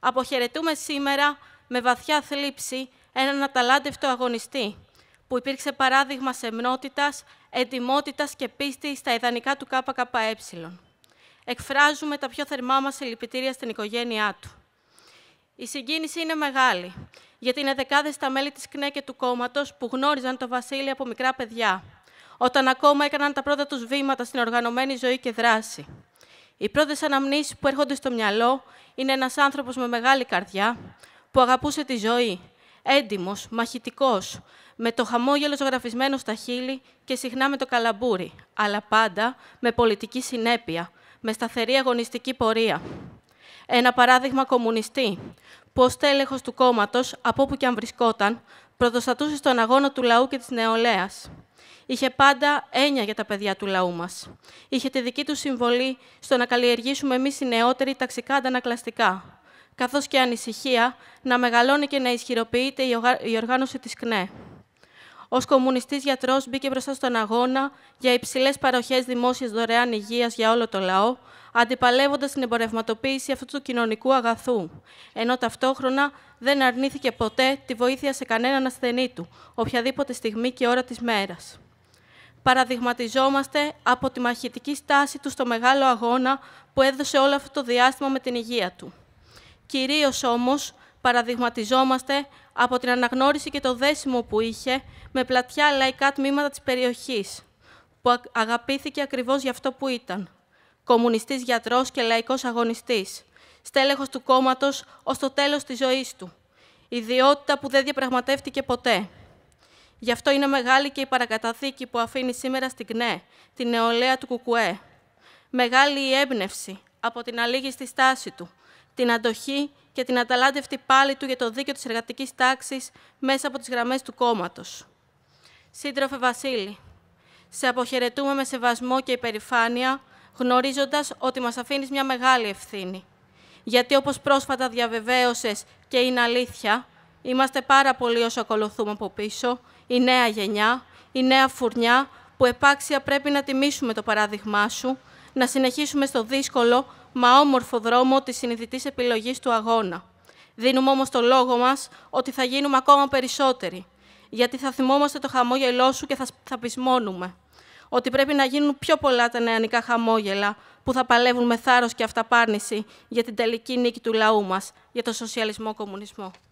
Αποχαιρετούμε σήμερα με βαθιά θλίψη έναν αταλάντευτο αγωνιστή που υπήρξε παράδειγμα σεμνότητας, εντιμότητας και πίστης στα ιδανικά του ΚΚΕ. Εκφράζουμε τα πιο θερμά μας συλληπιτήρια στην οικογένειά του. Η συγκίνηση είναι μεγάλη, γιατί είναι δεκάδες τα μέλη της ΚΝΕ και του κόμματος που γνώριζαν τον Βασίλη από μικρά παιδιά, όταν ακόμα έκαναν τα πρώτα τους βήματα στην οργανωμένη ζωή και δράση. Οι πρώτες αναμνήσεις που έρχονται στο μυαλό είναι ένας άνθρωπος με μεγάλη καρδιά που αγαπούσε τη ζωή. Έντιμος, μαχητικός, με το χαμόγελο ζωγραφισμένο στα χείλη και συχνά με το καλαμπούρι, αλλά πάντα με πολιτική συνέπεια, με σταθερή αγωνιστική πορεία. Ένα παράδειγμα κομμουνιστή, που ω τέλεχος του κόμματος, από όπου και αν βρισκόταν, πρωτοστατούσε στον αγώνα του λαού και της νεολαίας είχε πάντα έννοια για τα παιδιά του λαού μας. Είχε τη δική του συμβολή στο να καλλιεργήσουμε εμείς οι νεότεροι ταξικά αντανακλαστικά, καθώς και ανησυχία να μεγαλώνει και να ισχυροποιείται η οργάνωση της ΚΝΕ. Ως κομμουνιστής γιατρός, μπήκε μπροστά στον αγώνα για υψηλές παροχές δημόσιας δωρεάν υγείας για όλο το λαό, αντιπαλεύοντας την εμπορευματοποίηση αυτού του κοινωνικού αγαθού. Ενώ ταυτόχρονα δεν αρνήθηκε ποτέ τη βοήθεια σε κανέναν ασθενή του, οποιαδήποτε στιγμή και ώρα της μέρας παραδειγματιζόμαστε από τη μαχητική στάση του στο μεγάλο αγώνα που έδωσε όλο αυτό το διάστημα με την υγεία του. Κυρίως όμως παραδειγματιζόμαστε από την αναγνώριση και το δέσιμο που είχε με πλατιά λαϊκά τμήματα της περιοχής, που αγαπήθηκε ακριβώς για αυτό που ήταν. Κομμουνιστής γιατρός και λαϊκός αγωνιστής, στέλεχος του κόμματος ως το τέλος της ζωής του, ιδιότητα που δεν διαπραγματεύτηκε ποτέ. Γι' αυτό είναι μεγάλη και η παρακαταθήκη που αφήνει σήμερα στην ΚΝΕ, την νεολαία του Κουκουέ. Μεγάλη η έμπνευση από την αλήγηστη στάση του, την αντοχή και την αταλάντευτη πάλη του για το δίκαιο της εργατικής τάξης μέσα από τις γραμμές του κόμματος. Σύντροφε Βασίλη, σε αποχαιρετούμε με σεβασμό και υπερηφάνεια, γνωρίζοντας ότι μας αφήνεις μια μεγάλη ευθύνη. Γιατί όπως πρόσφατα διαβεβαίωσες και είναι αλήθεια, είμαστε πάρα πολλοί όσο ακολουθούμε από πίσω η νέα γενιά, η νέα φουρνιά, που επάξια πρέπει να τιμήσουμε το παράδειγμά σου, να συνεχίσουμε στο δύσκολο, μα όμορφο δρόμο της συνειδητής επιλογής του αγώνα. Δίνουμε όμως το λόγο μας ότι θα γίνουμε ακόμα περισσότεροι, γιατί θα θυμόμαστε το χαμόγελό σου και θα, θα Ότι πρέπει να γίνουν πιο πολλά τα νεανικά χαμόγελα που θα παλεύουν με θάρρος και αυταπάρνηση για την τελική νίκη του λαού μας, για τον σοσιαλισμό-κομμουνισμό.